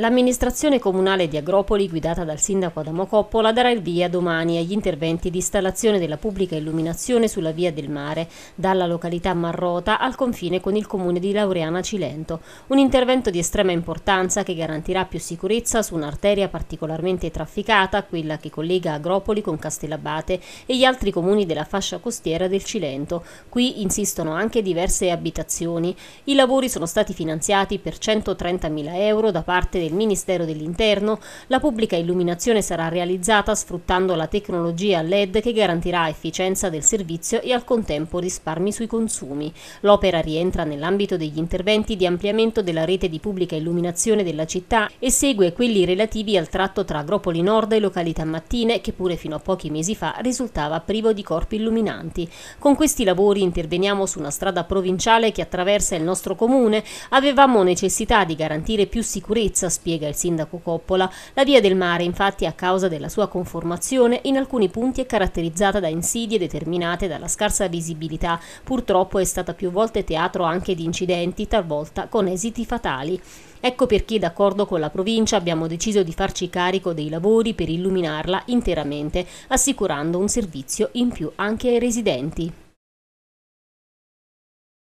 L'amministrazione comunale di Agropoli, guidata dal sindaco Adamo Coppola, darà il via domani agli interventi di installazione della pubblica illuminazione sulla via del mare, dalla località Marrota al confine con il comune di Laureana Cilento. Un intervento di estrema importanza che garantirà più sicurezza su un'arteria particolarmente trafficata, quella che collega Agropoli con Castellabate e gli altri comuni della fascia costiera del Cilento. Qui insistono anche diverse abitazioni. I lavori sono stati finanziati per 130.000 euro da parte del del Ministero dell'Interno, la pubblica illuminazione sarà realizzata sfruttando la tecnologia LED che garantirà efficienza del servizio e al contempo risparmi sui consumi. L'opera rientra nell'ambito degli interventi di ampliamento della rete di pubblica illuminazione della città e segue quelli relativi al tratto tra Agropoli Nord e località Mattine che pure fino a pochi mesi fa risultava privo di corpi illuminanti. Con questi lavori interveniamo su una strada provinciale che attraversa il nostro comune. Avevamo necessità di garantire più sicurezza spiega il sindaco Coppola, la via del mare infatti a causa della sua conformazione in alcuni punti è caratterizzata da insidie determinate dalla scarsa visibilità, purtroppo è stata più volte teatro anche di incidenti, talvolta con esiti fatali. Ecco perché, d'accordo con la provincia, abbiamo deciso di farci carico dei lavori per illuminarla interamente, assicurando un servizio in più anche ai residenti.